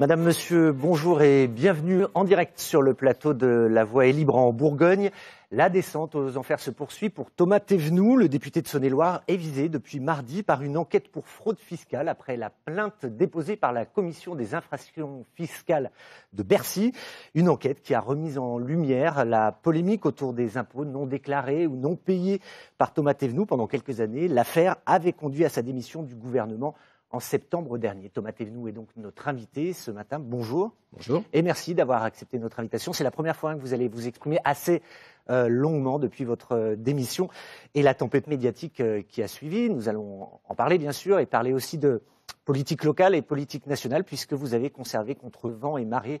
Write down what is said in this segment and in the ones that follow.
Madame, Monsieur, bonjour et bienvenue en direct sur le plateau de La Voix est libre en Bourgogne. La descente aux enfers se poursuit pour Thomas Thévenoud, le député de Saône-et-Loire, est visé depuis mardi par une enquête pour fraude fiscale après la plainte déposée par la commission des infractions fiscales de Bercy. Une enquête qui a remis en lumière la polémique autour des impôts non déclarés ou non payés par Thomas Thévenoud pendant quelques années. L'affaire avait conduit à sa démission du gouvernement en septembre dernier. Thomas Thévenoux est donc notre invité ce matin. Bonjour. Bonjour. Et merci d'avoir accepté notre invitation. C'est la première fois que vous allez vous exprimer assez euh, longuement depuis votre euh, démission et la tempête médiatique euh, qui a suivi. Nous allons en parler bien sûr et parler aussi de politique locale et politique nationale puisque vous avez conservé contre vent et marée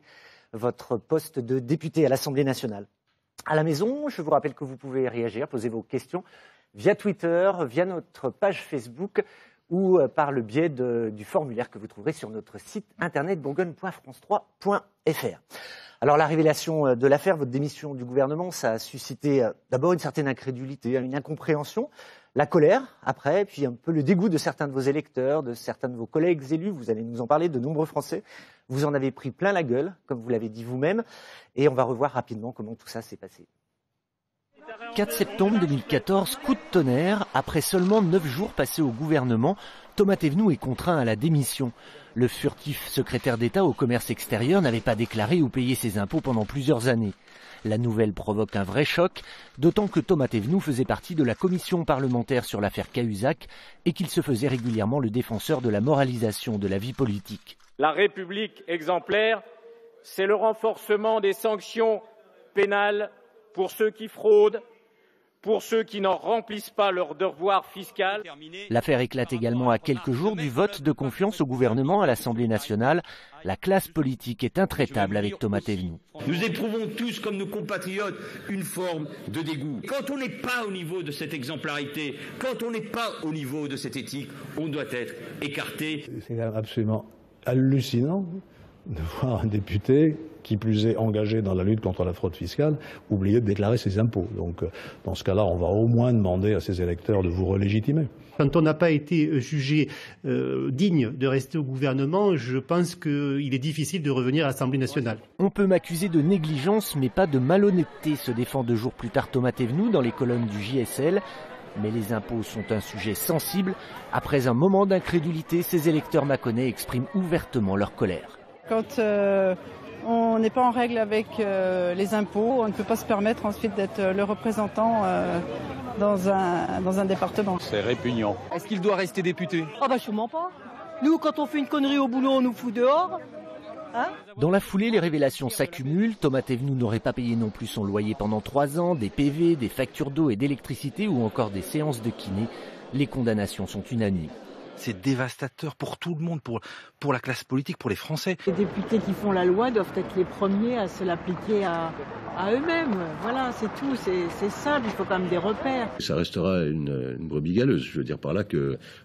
votre poste de député à l'Assemblée nationale. À la maison, je vous rappelle que vous pouvez réagir, poser vos questions via Twitter, via notre page Facebook ou euh, par le biais de, du formulaire que vous trouverez sur notre site internet bourgogne.france3.fr. Alors la révélation euh, de l'affaire, votre démission du gouvernement, ça a suscité euh, d'abord une certaine incrédulité, hein, une incompréhension, la colère après, puis un peu le dégoût de certains de vos électeurs, de certains de vos collègues élus, vous allez nous en parler, de nombreux Français. Vous en avez pris plein la gueule, comme vous l'avez dit vous-même, et on va revoir rapidement comment tout ça s'est passé. 4 septembre 2014, coup de tonnerre, après seulement 9 jours passés au gouvernement, Thomas Thévenoud est contraint à la démission. Le furtif secrétaire d'État au commerce extérieur n'avait pas déclaré ou payé ses impôts pendant plusieurs années. La nouvelle provoque un vrai choc, d'autant que Thomas Thévenoud faisait partie de la commission parlementaire sur l'affaire Cahuzac et qu'il se faisait régulièrement le défenseur de la moralisation de la vie politique. La République exemplaire, c'est le renforcement des sanctions pénales pour ceux qui fraudent, pour ceux qui n'en remplissent pas leur devoir fiscal. L'affaire éclate également à quelques jours du vote de confiance au gouvernement à l'Assemblée nationale. La classe politique est intraitable avec Thomas Thévenoud. Nous éprouvons tous, comme nos compatriotes, une forme de dégoût. Quand on n'est pas au niveau de cette exemplarité, quand on n'est pas au niveau de cette éthique, on doit être écarté. C'est absolument hallucinant de voir un député qui plus est engagé dans la lutte contre la fraude fiscale, oublier de déclarer ses impôts. Donc, euh, dans ce cas-là, on va au moins demander à ses électeurs de vous relégitimer. Quand on n'a pas été euh, jugé euh, digne de rester au gouvernement, je pense qu'il est difficile de revenir à l'Assemblée nationale. On peut m'accuser de négligence, mais pas de malhonnêteté, se défend deux jours plus tard Thomas Thévenoud dans les colonnes du JSL. Mais les impôts sont un sujet sensible. Après un moment d'incrédulité, ses électeurs maconnais expriment ouvertement leur colère. Quand euh, on n'est pas en règle avec euh, les impôts, on ne peut pas se permettre ensuite d'être euh, le représentant dans, un, dans un département. C'est répugnant. Est-ce qu'il doit rester député Ah bah sûrement pas. Nous, quand on fait une connerie au boulot, on nous fout dehors. Hein dans la foulée, les révélations s'accumulent. Thomas Thévenoud n'aurait pas payé non plus son loyer pendant trois ans, des PV, des factures d'eau et d'électricité ou encore des séances de kiné. Les condamnations sont unanimes. C'est dévastateur pour tout le monde, pour, la classe politique, pour les Français. Les députés qui font la loi doivent être les premiers à se l'appliquer à, eux-mêmes. Voilà, c'est tout, c'est simple, il faut quand même des repères. Ça restera une, brebis galeuse. Je veux dire par là que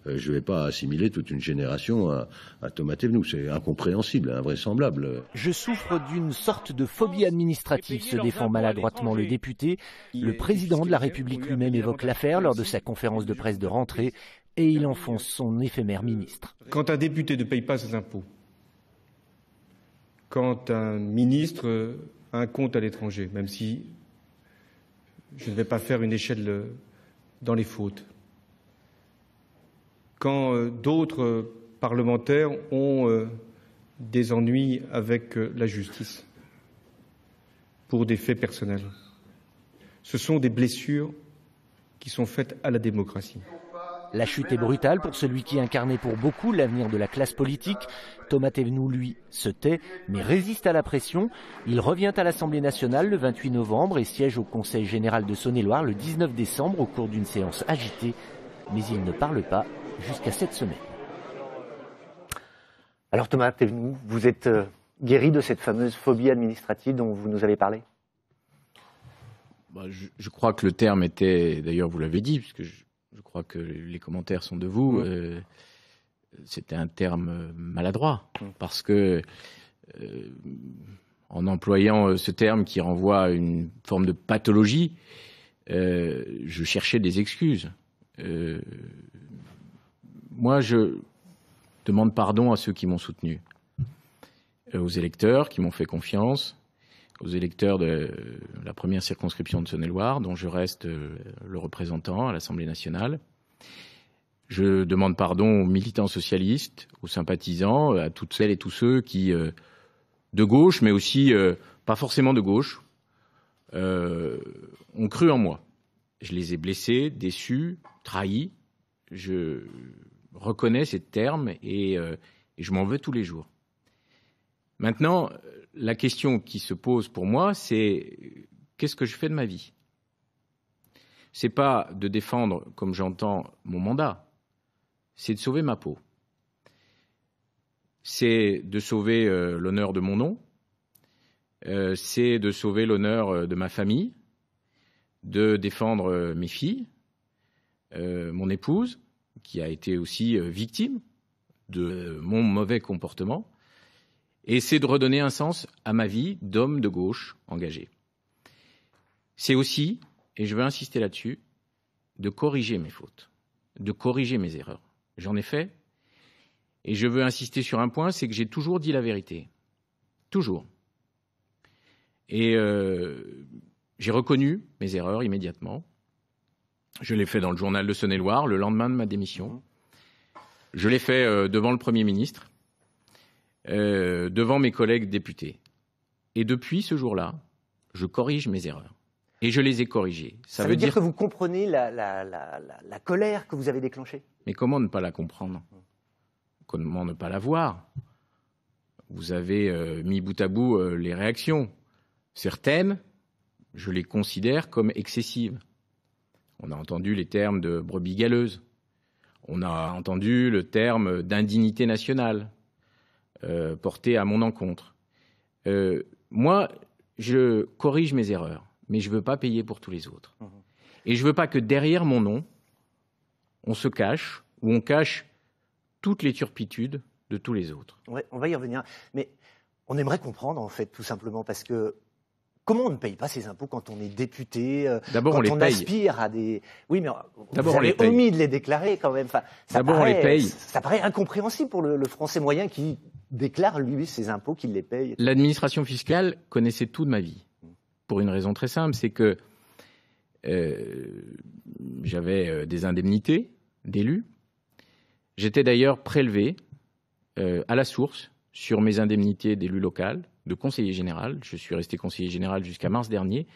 euh, je ne vais pas assimiler toute une génération à, à Thomas C'est incompréhensible, invraisemblable. Je souffre d'une sorte de phobie administrative, se défend maladroitement le député. Le président de la République lui-même évoque l'affaire lors de sa conférence de presse de rentrée et il enfonce son éphémère ministre. Quand un député ne paye pas ses impôts, quand un ministre a un compte à l'étranger, même si je ne vais pas faire une échelle euh, dans les fautes, quand euh, d'autres euh, parlementaires ont des ennuis avec la justice pour des faits personnels. Ce sont des blessures qui sont faites à la démocratie. La chute est brutale pour celui qui incarnait pour beaucoup l'avenir de la classe politique. Thomas Thévenoud, lui, se tait, mais résiste à la pression. Il revient à l'Assemblée nationale le 28 novembre et siège au Conseil général de Saône-et-Loire le 19 décembre au cours d'une séance agitée. Mais il ne parle pas jusqu'à cette semaine. Alors Thomas Thévenoud, vous êtes euh, guéri de cette fameuse phobie administrative dont vous nous avez parlé bah, je, crois que le terme était, d'ailleurs vous l'avez dit, puisque je, je crois que les commentaires sont de vous. Euh, c'était un terme maladroit parce que euh, en employant euh, ce terme qui renvoie à une forme de pathologie, je cherchais des excuses. moi, je demande pardon à ceux qui m'ont soutenu, aux électeurs qui m'ont fait confiance, aux électeurs de la première circonscription de Saône-et-Loire, dont je reste euh, le représentant à l'Assemblée nationale. Je demande pardon aux militants socialistes, aux sympathisants, euh, à toutes celles et tous ceux qui, euh, de gauche, mais aussi pas forcément de gauche, ont cru en moi. Je les ai blessés, déçus, trahis. Je reconnais ces termes et, je m'en veux tous les jours. Maintenant, la question qui se pose pour moi, c'est qu'est-ce que je fais de ma vie C'est pas de défendre, comme j'entends, mon mandat, c'est de sauver ma peau. C'est de sauver euh, l'honneur de mon nom, euh, c'est de sauver l'honneur euh, de ma famille, de défendre mes filles, mon épouse, qui a été aussi victime de mon mauvais comportement et c'est de redonner un sens à ma vie d'homme de gauche engagé. C'est aussi, et je veux insister là-dessus, de corriger mes fautes, de corriger mes erreurs. J'en ai fait, et je veux insister sur un point, c'est que j'ai toujours dit la vérité. Toujours. Et euh, j'ai reconnu mes erreurs immédiatement. Je l'ai fait dans le journal de Saône-et-Loire le lendemain de ma démission. Je l'ai fait euh, devant le Premier ministre. Euh, devant mes collègues députés. Et depuis ce jour-là, je corrige mes erreurs. Et je les ai corrigées. Ça, veut, dire, que vous comprenez la, colère que vous avez déclenchée Mais comment ne pas la comprendre Comment ne pas la voir Vous avez euh, mis bout à bout euh, les réactions. Certaines, je les considère comme excessives. On a entendu les termes de brebis galeuses. On a entendu le terme d'indignité nationale. Euh, porté à mon encontre. Euh, moi, je corrige mes erreurs, mais je ne veux pas payer pour tous les autres. Mmh. Et je ne veux pas que derrière mon nom, on se cache ou on cache toutes les turpitudes de tous les autres. on va y revenir. Mais on aimerait comprendre, en fait, tout simplement, parce que Comment on ne paye pas ses impôts quand on est député quand euh, D'abord, on aspire à des. Oui, mais vous on les omis de les déclarer quand même. D'abord, on les paye. Ça paraît incompréhensible pour le Français moyen qui déclare lui ses impôts, qu'il les paye. L'administration fiscale connaissait tout de ma vie, pour une raison très simple, c'est que euh, j'avais euh, des indemnités d'élus. J'étais d'ailleurs prélevé euh, à la source sur mes indemnités d'élus local, de conseiller général. Je suis resté conseiller général jusqu'à mars dernier.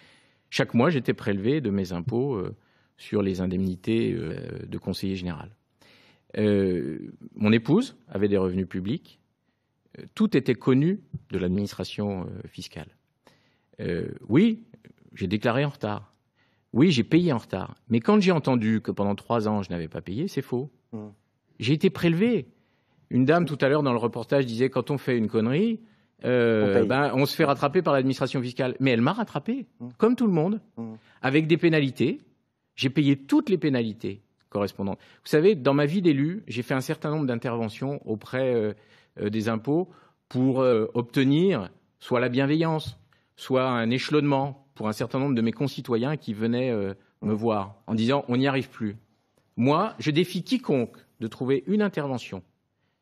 Chaque mois, j'étais prélevé de mes impôts sur les indemnités de conseiller général. mon épouse avait des revenus publics tout était connu de l'administration euh, fiscale. Euh, oui, j'ai déclaré en retard. Oui, j'ai payé en retard. Mais quand j'ai entendu que pendant trois ans, je n'avais pas payé, c'est faux. Mmh. J'ai été prélevé. Une dame, tout à l'heure, dans le reportage, disait quand on fait une connerie, euh, ben, on, se fait rattraper par l'administration fiscale. Mais elle m'a rattrapé, mmh. comme tout le monde, mmh. avec des pénalités. J'ai payé toutes les pénalités correspondantes. Vous savez, dans ma vie d'élu, j'ai fait un certain nombre d'interventions auprès. Euh, des impôts pour euh, obtenir soit la bienveillance, soit un échelonnement pour un certain nombre de mes concitoyens qui venaient euh, me voir en disant on n'y arrive plus. Moi, je défie quiconque de trouver une intervention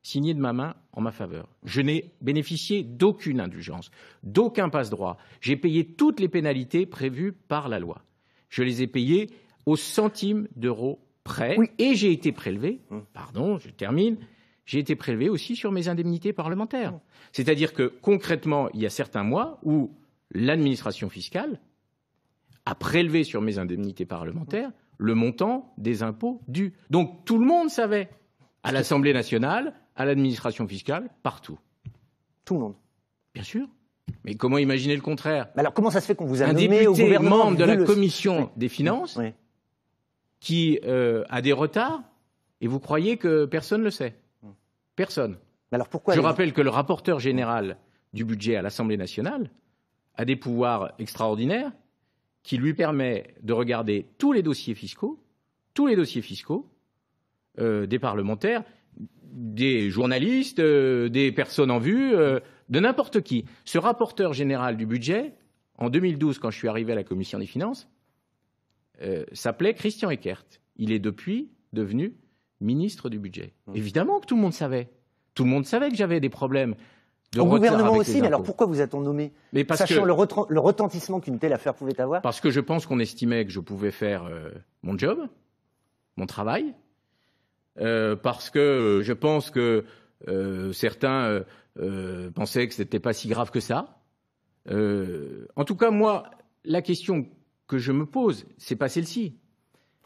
signée de ma main en ma faveur. Je n'ai bénéficié d'aucune indulgence, d'aucun passe-droit. J'ai payé toutes les pénalités prévues par la loi. Je les ai payées au centime d'euros près et j'ai été prélevé, hum. pardon, je termine, j'ai été prélevé aussi sur mes indemnités parlementaires. C'est-à-dire que concrètement, il y a certains mois où l'administration fiscale a prélevé sur mes indemnités parlementaires le montant des impôts dus. Donc tout le monde savait, à l'Assemblée nationale, à l'administration fiscale, partout. Tout le monde. Bien sûr. Mais comment imaginer le contraire Alors comment ça se fait qu'on vous a Un nommé au membre de la commission des finances qui euh, a des retards et vous croyez que personne ne le sait Personne. Je rappelle que le rapporteur général du budget à l'Assemblée nationale a des pouvoirs extraordinaires qui lui permet de regarder tous les dossiers fiscaux, tous les dossiers fiscaux euh, des parlementaires, des journalistes, euh, des personnes en vue, euh, de n'importe qui. Ce rapporteur général du budget, en 2012, quand je suis arrivé à la commission des finances, s'appelait Christian Eckert. Il est depuis devenu ministre du budget. Mmh. Évidemment que tout le monde savait. Tout le monde savait que j'avais des problèmes. De Au gouvernement aussi, mais alors pourquoi vous êtes t on nommé Sachant le, retentissement qu'une telle affaire pouvait avoir Parce que je pense qu'on estimait que je pouvais faire euh, mon job, mon travail, euh, parce que euh, je pense que certains pensaient que ce n'était pas si grave que ça. en tout cas, moi, la question que je me pose, ce n'est pas celle-ci.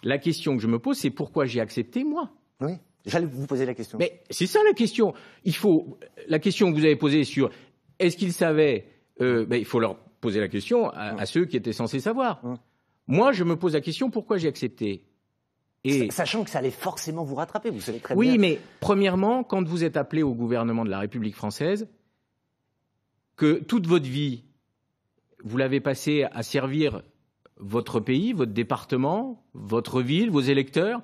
La question que je me pose, c'est pourquoi j'ai accepté, moi, oui. J'allais vous poser la question. Mais c'est ça la question. Il faut la question que vous avez posée sur est-ce qu'ils savaient. Euh, ben, il faut leur poser la question à, ceux qui étaient censés savoir. Moi, je me pose la question pourquoi j'ai accepté. Sachant que ça allait forcément vous rattraper, vous savez très bien. Oui, mais premièrement, quand vous êtes appelé au gouvernement de la République française, que toute votre vie, vous l'avez passée à servir votre pays, votre département, votre ville, vos électeurs,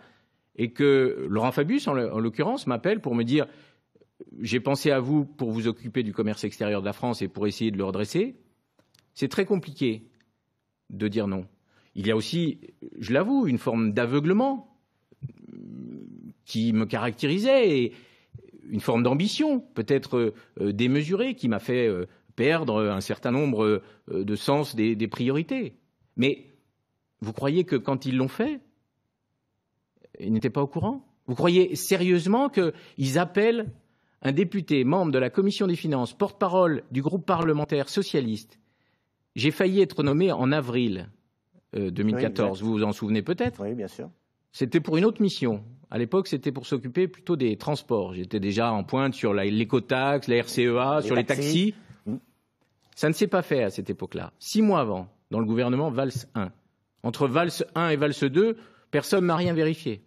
et que Laurent Fabius, en l'occurrence, m'appelle pour me dire j'ai pensé à vous pour vous occuper du commerce extérieur de la France et pour essayer de le redresser. C'est très compliqué de dire non. Il y a aussi, je l'avoue, une forme d'aveuglement euh, qui me caractérisait et une forme d'ambition, peut-être euh, démesurée, qui m'a fait euh, perdre un certain nombre de sens des, des priorités. Mais vous croyez que quand ils l'ont fait, ils n'étaient pas au courant Vous croyez sérieusement qu'ils appellent un député, membre de la commission des finances, porte-parole du groupe parlementaire socialiste J'ai failli être nommé en avril 2014, euh, vous vous en souvenez peut-être Oui, bien sûr. C'était pour une autre mission. À l'époque, c'était pour s'occuper plutôt des transports. J'étais déjà en pointe sur l'écotaxe, la, la e RCEA, sur les taxis. Mmh. Ça ne s'est pas fait à cette époque-là. Six mois avant, dans le gouvernement Vals 1. Entre Vals 1 et Vals 2, Personne m'a rien vérifié.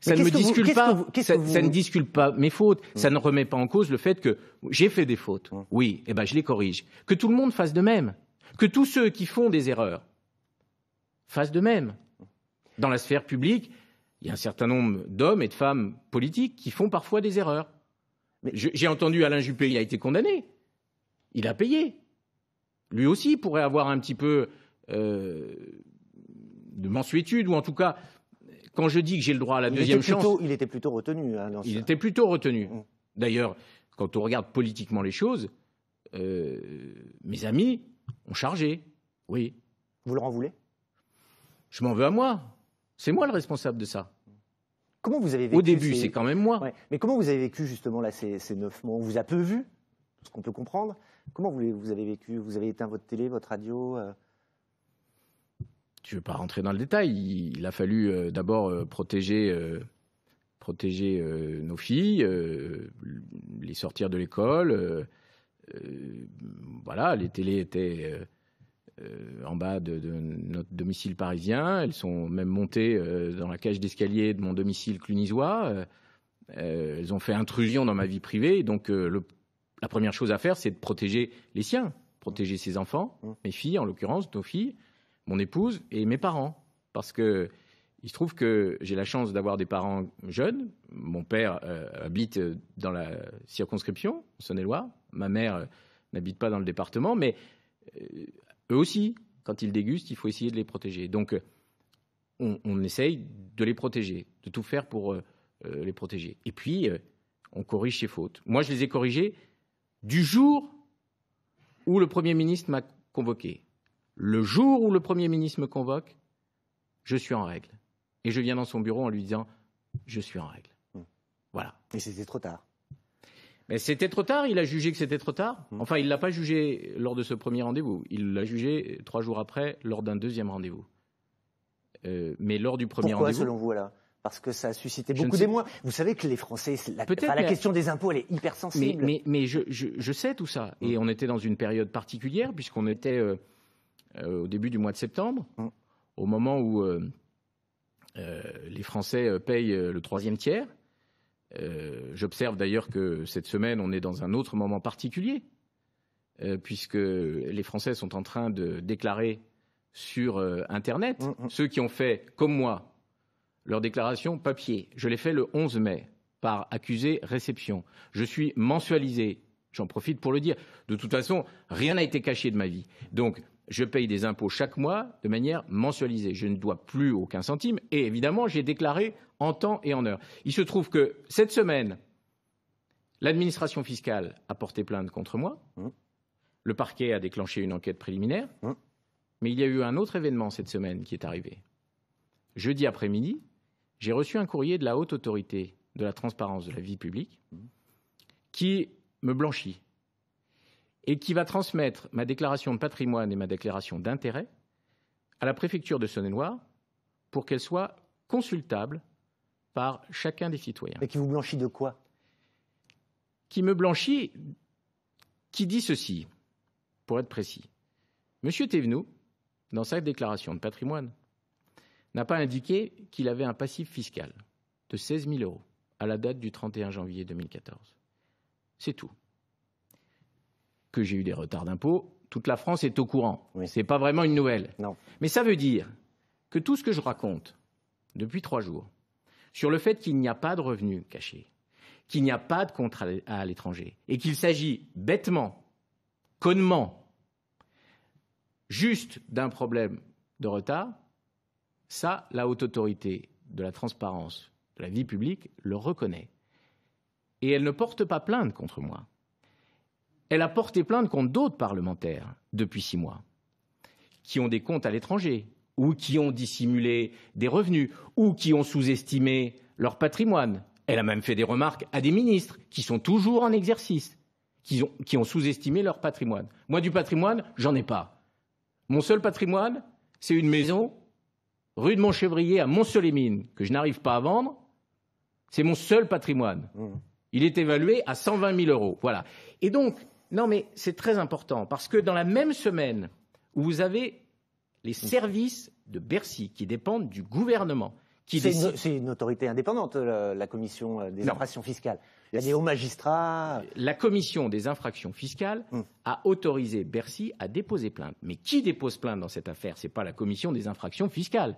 Ça ne me disculpe pas, ça, ne disculpe pas mes fautes, mmh. ça ne remet pas en cause le fait que j'ai fait des fautes. Mmh. Oui, eh ben je les corrige. Que tout le monde fasse de même, que tous ceux qui font des erreurs fassent de même. Dans la sphère publique, il y a un certain nombre d'hommes et de femmes politiques qui font parfois des erreurs. J'ai entendu Alain Juppé, il a été condamné. Il a payé. Lui aussi pourrait avoir un petit peu euh, de mensuétude, ou en tout cas, quand je dis que j'ai le droit à la deuxième chance. Il était plutôt retenu. Hein, il était plutôt retenu. Mm. D'ailleurs, quand on regarde politiquement les choses, euh, mes amis ont chargé. Oui. Vous leur en voulez Je m'en veux à moi. C'est moi le responsable de ça. Comment vous avez vécu Au début, c'est quand même moi. Mais comment vous avez vécu justement là ces, neuf mois On vous a peu vu, ce qu'on peut comprendre. Comment vous, avez vécu Vous avez éteint votre télé, votre radio euh, je ne veux pas rentrer dans le détail. Il, a fallu euh, d'abord euh, protéger, euh, protéger nos filles, les sortir de l'école. voilà, les télés étaient en bas de, notre domicile parisien. Elles sont même montées dans la cage d'escalier de mon domicile clunisois. elles ont fait intrusion dans ma vie privée. Donc, la première chose à faire, c'est de protéger les siens, protéger ses enfants, mmh. mes filles en l'occurrence, nos filles mon épouse et mes parents. Parce que il se trouve que j'ai la chance d'avoir des parents jeunes. Mon père euh, habite euh, dans la circonscription, Saône-et-Loire. Ma mère euh, n'habite pas dans le département, mais eux aussi, quand ils dégustent, il faut essayer de les protéger. Donc, on, on essaye de les protéger, de tout faire pour les protéger. Et puis, on corrige ses fautes. Moi, je les ai corrigés du jour où le Premier ministre m'a convoqué le jour où le Premier ministre me convoque, je suis en règle. Et je viens dans son bureau en lui disant, je suis en règle. Hmm. Voilà. Et c'était trop tard. Mais c'était trop tard, il a jugé que c'était trop tard. Hmm. Enfin, il ne l'a pas jugé lors de ce premier rendez-vous, il l'a jugé trois jours après lors d'un deuxième rendez-vous. Euh, mais lors du premier rendez-vous. Pourquoi selon vous là parce que ça a suscité beaucoup d'émoi. Vous savez que les Français, la, la question des impôts, elle est hypersensible. Mais, mais, je, je, sais tout ça. Et hmm. on était dans une période particulière, puisqu'on était euh, euh, au début du mois de septembre, mmh. au moment où euh, euh, les Français payent le troisième tiers. J'observe d'ailleurs que cette semaine, on est dans un autre moment particulier, puisque les Français sont en train de déclarer sur Internet, mmh, mmh. ceux qui ont fait, comme moi, leur déclaration papier. Je l'ai fait le 11 mai par accusé réception. Je suis mensualisé, j'en profite pour le dire. De toute façon, rien n'a été caché de ma vie. Donc, je paye des impôts chaque mois de manière mensualisée. Je ne dois plus aucun centime et évidemment, j'ai déclaré en temps et en heure. Il se trouve que cette semaine, l'administration fiscale a porté plainte contre moi. Mmh. Le parquet a déclenché une enquête préliminaire. Mmh. Mais il y a eu un autre événement cette semaine qui est arrivé. Jeudi après-midi, j'ai reçu un courrier de la haute autorité de la transparence de la vie publique mmh. qui me blanchit et qui va transmettre ma déclaration de patrimoine et ma déclaration d'intérêt à la préfecture de Saône-et-Loire pour qu'elle soit consultable par chacun des citoyens. Mais qui vous blanchit de quoi Qui me blanchit, qui dit ceci, pour être précis. Monsieur Thévenoud, dans sa déclaration de patrimoine, n'a pas indiqué qu'il avait un passif fiscal de 16 000 euros à la date du 31 janvier 2014. C'est tout que j'ai eu des retards d'impôts, toute la France est au courant. Ce n'est pas vraiment une nouvelle. Mais ça veut dire que tout ce que je raconte depuis trois jours sur le fait qu'il n'y a pas de revenus cachés, qu'il n'y a pas de contrat à l'étranger et qu'il s'agit bêtement, connement, juste d'un problème de retard, ça, la haute autorité de la transparence de la vie publique le reconnaît. Et elle ne porte pas plainte contre moi elle a porté plainte contre d'autres parlementaires depuis six mois, qui ont des comptes à l'étranger, ou qui ont dissimulé des revenus, ou qui ont sous-estimé leur patrimoine. Elle a même fait des remarques à des ministres qui sont toujours en exercice, qui ont, sous-estimé leur patrimoine. Moi, du patrimoine, j'en ai pas. Mon seul patrimoine, c'est une maison rue de Montchevrier à mont que je n'arrive pas à vendre. C'est mon seul patrimoine. Mmh. Il est évalué à 120 000 euros. Voilà. Et donc, non, mais c'est très important parce que dans la même semaine où vous avez les mm. services de Bercy qui dépendent du gouvernement, c'est une, autorité indépendante, la, commission euh, des infractions fiscales. Il a hauts magistrats. La commission des infractions fiscales mm. a autorisé Bercy à déposer plainte. Mais qui dépose plainte dans cette affaire Ce n'est pas la commission des infractions fiscales.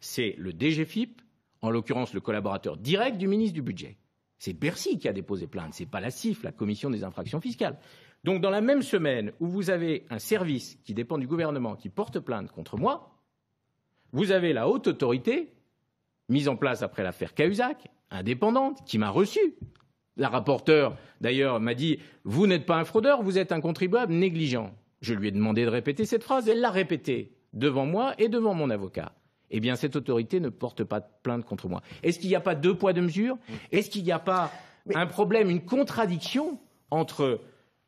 C'est le DGFIP, en l'occurrence le collaborateur direct du ministre du Budget. C'est Bercy qui a déposé plainte, c'est pas la CIF, la commission des infractions fiscales. Donc dans la même semaine où vous avez un service qui dépend du gouvernement qui porte plainte contre moi, vous avez la haute autorité, mise en place après l'affaire Cahuzac, indépendante, qui m'a reçu. La rapporteure, d'ailleurs, m'a dit Vous n'êtes pas un fraudeur, vous êtes un contribuable négligent. Je lui ai demandé de répéter cette phrase, elle l'a répétée devant moi et devant mon avocat. Eh bien, cette autorité ne porte pas de plainte contre moi. Est-ce qu'il n'y a pas deux poids, deux mesures Est-ce qu'il n'y a pas un problème, une contradiction entre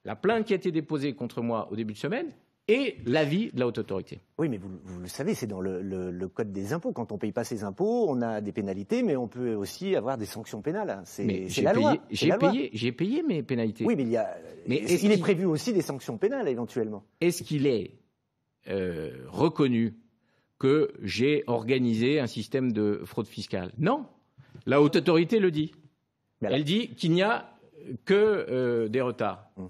la plainte qui a été déposée contre moi au début de semaine et l'avis de la haute autorité. Oui, mais vous, le savez, c'est dans le, code des impôts. Quand on ne paye pas ses impôts, on a des pénalités, mais on peut aussi avoir des sanctions pénales. C'est la J'ai payé, mes pénalités. Oui, mais il, est est prévu aussi des sanctions pénales éventuellement. Est-ce qu'il est, euh, reconnu que j'ai organisé un système de fraude fiscale Non. La haute autorité le dit. Elle dit qu'il n'y a que euh, des retards. Hum.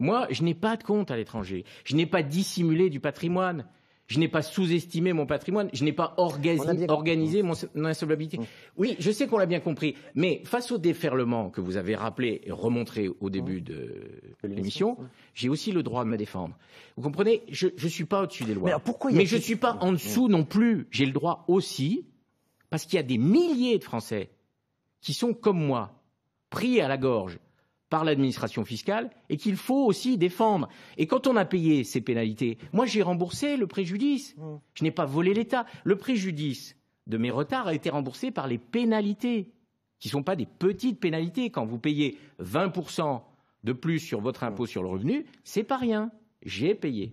Moi, je n'ai pas de compte à l'étranger. Je n'ai pas dissimulé du patrimoine. Je n'ai pas sous-estimé mon patrimoine. Je n'ai pas organisé, mon, mmh. insolvabilité. Mmh. Oui, je sais qu'on l'a bien compris. Mais face au déferlement que vous avez rappelé et remontré au début mmh. de l'émission, j'ai aussi le droit de me défendre. Vous comprenez Je ne suis pas au-dessus des lois. Mais je ne suis pas en dessous non plus. J'ai le droit aussi, parce qu'il y a des milliers de Français qui sont comme moi, pris à la gorge par l'administration fiscale et qu'il faut aussi défendre. Et quand on a payé ces pénalités, moi j'ai remboursé le préjudice. Mmh. Je n'ai pas volé l'État. Le préjudice de mes retards a été remboursé par les pénalités, qui ne sont pas des petites pénalités. Quand vous payez 20% de plus sur votre impôt sur le revenu, c'est pas rien. J'ai payé.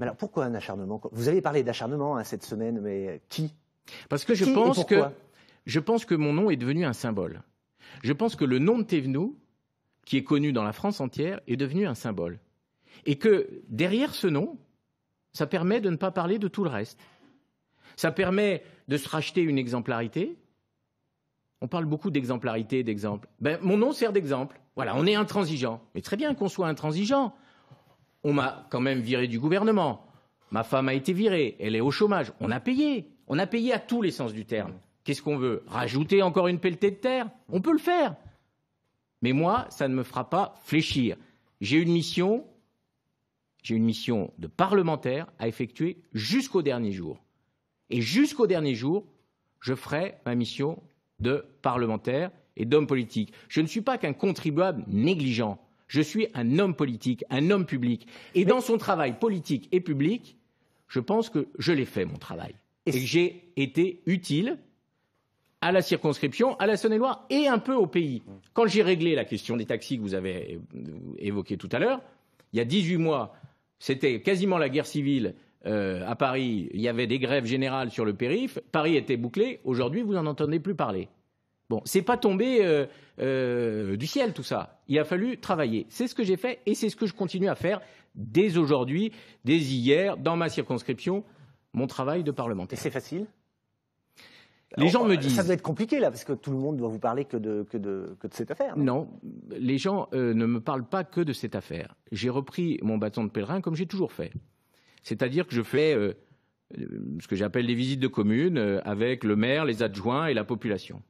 Mais alors pourquoi un acharnement Vous avez parlé d'acharnement hein, cette semaine, mais qui Parce que je pense que je pense que mon nom est devenu un symbole. Je pense que le nom de Thévenoud qui est connu dans la France entière, est devenu un symbole. Et que derrière ce nom, ça permet de ne pas parler de tout le reste. Ça permet de se racheter une exemplarité. On parle beaucoup d'exemplarité, d'exemple. Ben, mon nom sert d'exemple. Voilà, on est intransigeant. Mais très bien qu'on soit intransigeant. On m'a quand même viré du gouvernement. Ma femme a été virée. Elle est au chômage. On a payé. On a payé à tous les sens du terme. Qu'est-ce qu'on veut Rajouter encore une pelletée de terre On peut le faire. Mais moi, ça ne me fera pas fléchir. J'ai une mission, j'ai une mission de parlementaire à effectuer jusqu'au dernier jour. Et jusqu'au dernier jour, je ferai ma mission de parlementaire et d'homme politique. Je ne suis pas qu'un contribuable négligent. Je suis un homme politique, un homme public. Et dans son travail politique et public, je pense que je l'ai fait, mon travail. Et, et que j'ai été utile à la circonscription, à la Saône-et-Loire et un peu au pays. Mm. Quand j'ai réglé la question des taxis que vous avez euh, évoquée tout à l'heure, il y a 18 mois, c'était quasiment la guerre civile euh, à Paris. Il y avait des grèves générales sur le périph. Paris était bouclé. Aujourd'hui, vous n'en entendez plus parler. Bon, c'est pas tombé euh, du ciel tout ça. Il a fallu travailler. C'est ce que j'ai fait et c'est ce que je continue à faire dès aujourd'hui, dès hier, dans ma circonscription, mon travail de parlementaire. Et c'est facile les gens me euh, disent. Ça doit être compliqué là, parce que tout le monde doit vous parler que de, cette affaire. Non, les gens euh, ne me parlent pas que de cette affaire. J'ai repris mon bâton de pèlerin comme j'ai toujours fait. C'est-à-dire que je fais euh, ce que j'appelle des visites de communes avec le maire, les adjoints et la population.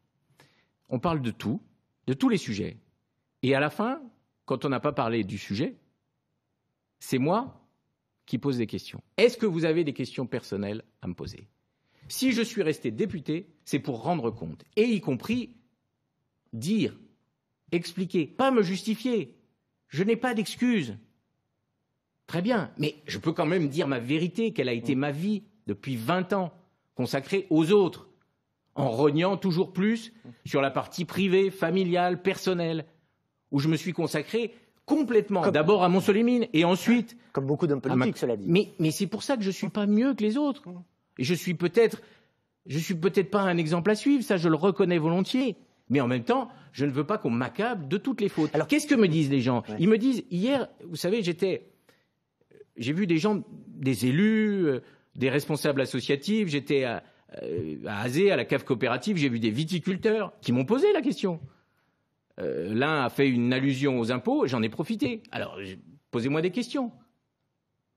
On parle de tout, de tous les sujets. Et à la fin, quand on n'a pas parlé du sujet, c'est moi qui pose des questions. Est-ce que vous avez des questions personnelles à me poser si je suis resté député, c'est pour rendre compte, et y compris dire, expliquer, pas me justifier. Je n'ai pas d'excuses. Très bien, mais je peux quand même dire ma vérité, quelle a été mm. ma vie depuis 20 ans, consacrée aux autres, en reniant toujours plus mm. sur la partie privée, familiale, personnelle, où je me suis consacré complètement, d'abord à Monsolimine, et ensuite... Comme beaucoup d'hommes politiques, cela dit. Mais, mais c'est pour ça que je ne suis pas mieux que les autres. Mm. Et je suis peut-être, je suis peut-être pas un exemple à suivre, ça je le reconnais volontiers. Mais en même temps, je ne veux pas qu'on m'accable de toutes les fautes. Alors qu'est-ce que me disent les gens Ils me disent hier, vous savez, j'étais, j'ai vu des gens, des élus, euh, des responsables associatifs. J'étais à, euh, à la cave coopérative. J'ai vu des viticulteurs qui m'ont posé la question. Euh, l'un a fait une allusion aux impôts. J'en ai profité. Alors posez-moi des questions.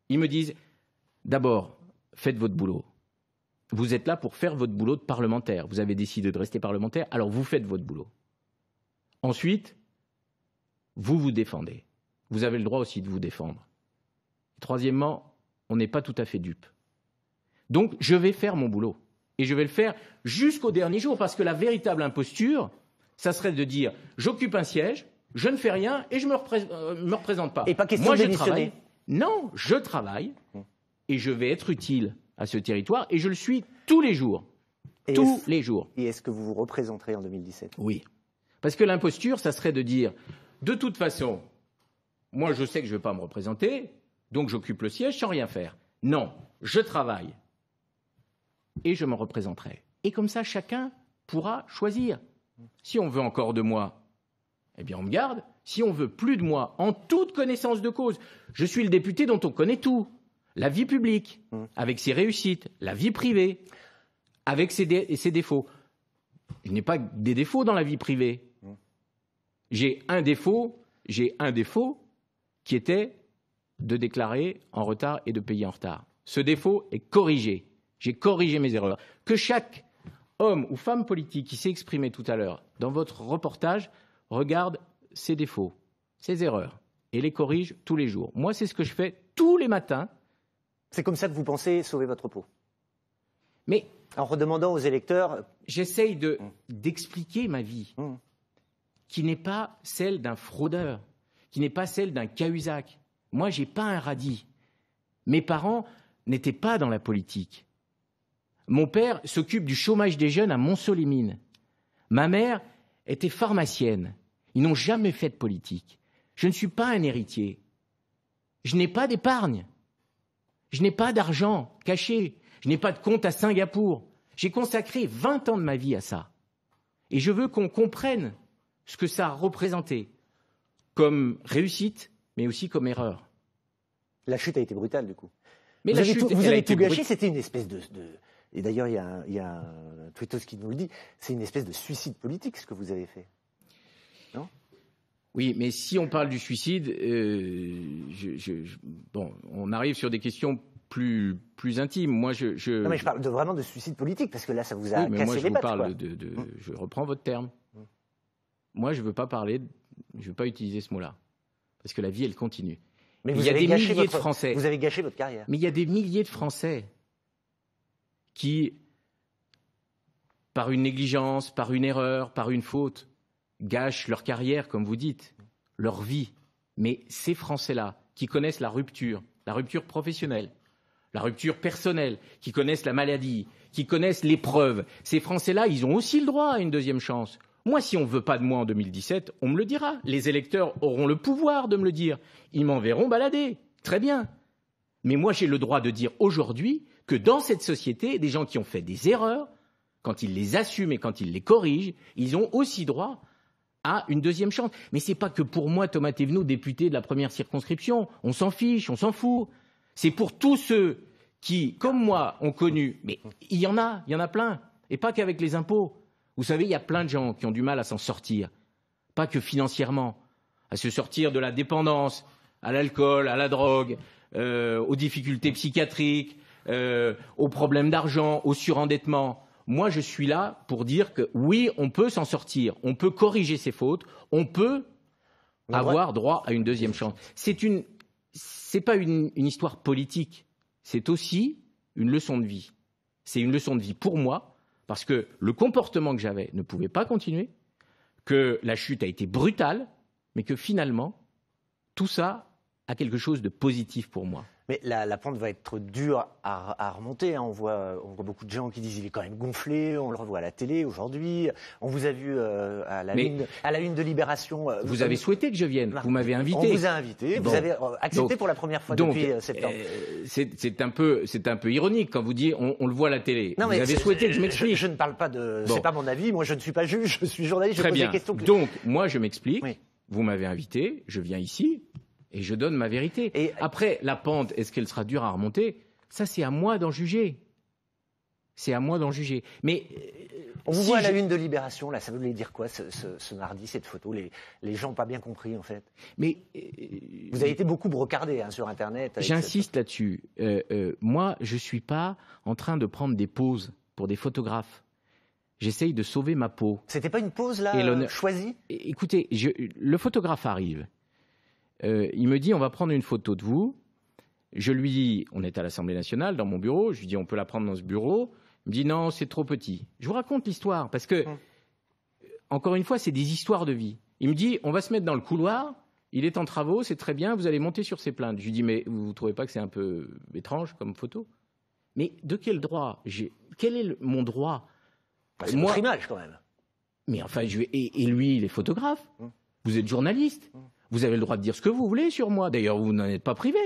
Ils me disent d'abord, faites votre boulot vous êtes là pour faire votre boulot de parlementaire. Vous avez décidé de rester parlementaire, alors vous faites votre boulot. Ensuite, vous vous défendez. Vous avez le droit aussi de vous défendre. Troisièmement, on n'est pas tout à fait dupe. Donc, je vais faire mon boulot. Et je vais le faire jusqu'au dernier jour, parce que la véritable imposture, ça serait de dire j'occupe un siège, je ne fais rien et je ne euh, me, représente pas. Et pas question Moi, de je Non, je travaille et je vais être utile à ce territoire et je le suis tous les jours. tous les jours. Et est-ce que vous vous représenterez en 2017 Oui. Parce que l'imposture, ça serait de dire de toute façon, moi je sais que je ne vais pas me représenter, donc j'occupe le siège sans rien faire. Non, je travaille et je m'en représenterai. Et comme ça, chacun pourra choisir. Si on veut encore de moi, eh bien on me garde. Si on veut plus de moi, en toute connaissance de cause, je suis le député dont on connaît tout la vie publique, hum. avec ses réussites, la vie privée, avec ses, ses défauts. Je n'ai pas des défauts dans la vie privée. Hum. J'ai un défaut, j'ai un défaut qui était de déclarer en retard et de payer en retard. Ce défaut est corrigé. J'ai corrigé mes erreurs. Que chaque homme ou femme politique qui s'est exprimé tout à l'heure dans votre reportage regarde ses défauts, ses erreurs et les corrige tous les jours. Moi, c'est ce que je fais tous les matins c'est comme ça que vous pensez sauver votre peau Mais en redemandant aux électeurs. J'essaye de, hum. d'expliquer ma vie, hum. qui n'est pas celle d'un fraudeur, qui n'est pas celle d'un cahuzac. Moi, j'ai pas un radis. Mes parents n'étaient pas dans la politique. Mon père s'occupe du chômage des jeunes à les Ma mère était pharmacienne. Ils n'ont jamais fait de politique. Je ne suis pas un héritier. Je n'ai pas d'épargne. Je n'ai pas d'argent caché. Je n'ai pas de compte à Singapour. J'ai consacré 20 ans de ma vie à ça. Et je veux qu'on comprenne ce que ça a représenté comme réussite, mais aussi comme erreur. La chute a été brutale, du coup. Mais vous avez tout, vous avez gâché, c'était une espèce de... Et d'ailleurs, il y, a un, il y a un tweetos qui nous le dit, c'est une espèce de suicide politique ce que vous avez fait. Oui, mais si on parle du suicide, euh, bon, on arrive sur des questions plus, plus Moi, je, je, non, mais je parle de, vraiment de suicide politique, parce que là, ça vous a mais moi, je vous parle de, mm. Je reprends votre terme. Mm. Moi, je ne veux pas parler, je veux pas utiliser ce mot-là, parce que la vie, elle continue. Mais, vous il y a avez des milliers de Français. Vous avez gâché votre carrière. Mais il y a des milliers de Français qui, par une négligence, par une erreur, par une faute, gâchent leur carrière, comme vous dites, leur vie. Mais ces Français-là, qui connaissent la rupture, la rupture professionnelle, la rupture personnelle, qui connaissent la maladie, qui connaissent l'épreuve, ces Français-là, ils ont aussi le droit à une deuxième chance. Moi, si on ne veut pas de moi en 2017, on me le dira. Les électeurs auront le pouvoir de me le dire. Ils m'enverront balader. Très bien. Mais moi, j'ai le droit de dire aujourd'hui que dans cette société, des gens qui ont fait des erreurs, quand ils les assument et quand ils les corrigent, ils ont aussi droit à une deuxième chance. Mais ce n'est pas que pour moi, Thomas Thévenot, député de la première circonscription. On s'en fiche, on s'en fout. C'est pour tous ceux qui, comme moi, ont connu. Mais il y en a, il y en a plein. Et pas qu'avec les impôts. Vous savez, il y a plein de gens qui ont du mal à s'en sortir. Pas que financièrement. À se sortir de la dépendance, à l'alcool, à la drogue, euh, aux difficultés psychiatriques, euh, aux problèmes d'argent, au surendettement moi je suis là pour dire que oui, on peut s'en sortir, on peut corriger ses fautes, on peut avoir droit à une deuxième chance. C'est une, c'est pas une histoire politique, c'est aussi une leçon de vie. C'est une leçon de vie pour moi parce que le comportement que j'avais ne pouvait pas continuer, que la chute a été brutale, mais que finalement tout ça a quelque chose de positif pour moi. Mais la, pente va être dure à, remonter. Hein. On, voit, on voit beaucoup de gens qui disent il est quand même gonflé, on le revoit à la télé aujourd'hui. On vous a vu euh, à, la lune à, la lune de Libération. Euh, vous, avez souhaité que je vienne, vous m'avez invité. On vous a invité, vous avez euh, accepté pour la première fois depuis septembre. c'est un, peu, un peu ironique quand vous dites on, le voit à la télé. vous avez souhaité que je m'explique. Je, ne parle pas de. C'est pas mon avis, moi je ne suis pas juge, je suis journaliste, je pose des questions. Donc, moi je m'explique. Vous m'avez invité, je viens ici, et je donne ma vérité. Et... Après, la pente, est-ce qu'elle sera dure à remonter Ça, c'est à moi d'en juger. C'est à moi d'en juger. Mais euh, on vous voit à la lune de Libération, là, ça voulait dire quoi ce, mardi, cette photo les, gens n'ont pas bien compris, en fait. Mais vous euh, avez été beaucoup brocardé hein, sur Internet. J'insiste là-dessus. Euh, moi, je ne suis pas en train de prendre des pauses pour des photographes. J'essaye de sauver ma peau. C'était pas une pause là choisie Écoutez, le photographe arrive. Euh, il me dit, on va prendre une photo de vous. Je lui dis, on est à l'Assemblée nationale, dans mon bureau. Je lui dis, on peut la prendre dans ce bureau. Il me dit, non, c'est trop petit. Je vous raconte l'histoire parce que, hum. euh, encore une fois, c'est des histoires de vie. Il me dit, on va se mettre dans le couloir. Il est en travaux, c'est très bien, vous allez monter sur ses plaintes. Je lui dis, mais vous ne trouvez pas que c'est un peu étrange comme photo Mais de quel droit Quel est mon droit bah, C'est votre image quand même. Mais enfin, et, lui, il est photographe. Hum. Vous êtes journaliste. Vous avez le droit de dire ce que vous voulez sur moi. D'ailleurs, vous n'en êtes pas privé.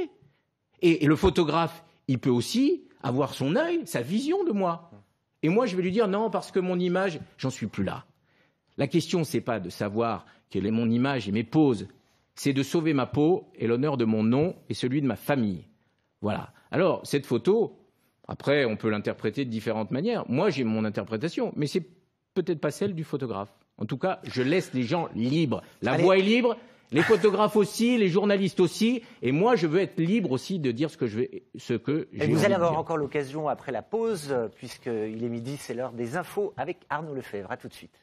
Et, le photographe, il peut aussi avoir son œil, sa vision de moi. Et moi, je vais lui dire non, parce que mon image, j'en suis plus là. La question, c'est pas de savoir quelle est mon image et mes poses. C'est de sauver ma peau et l'honneur de mon nom et celui de ma famille. Voilà. Alors, cette photo, après, on peut l'interpréter de différentes manières. Moi, j'ai mon interprétation, mais c'est peut-être pas celle du photographe. En tout cas, je laisse les gens libres. La voix est libre, les photographes aussi, les journalistes aussi. Et moi, je veux être libre aussi de dire ce que je veux ce que Et vous allez avoir encore l'occasion après la pause, puisqu'il est midi, c'est l'heure des infos avec Arnaud Lefebvre. À tout de suite.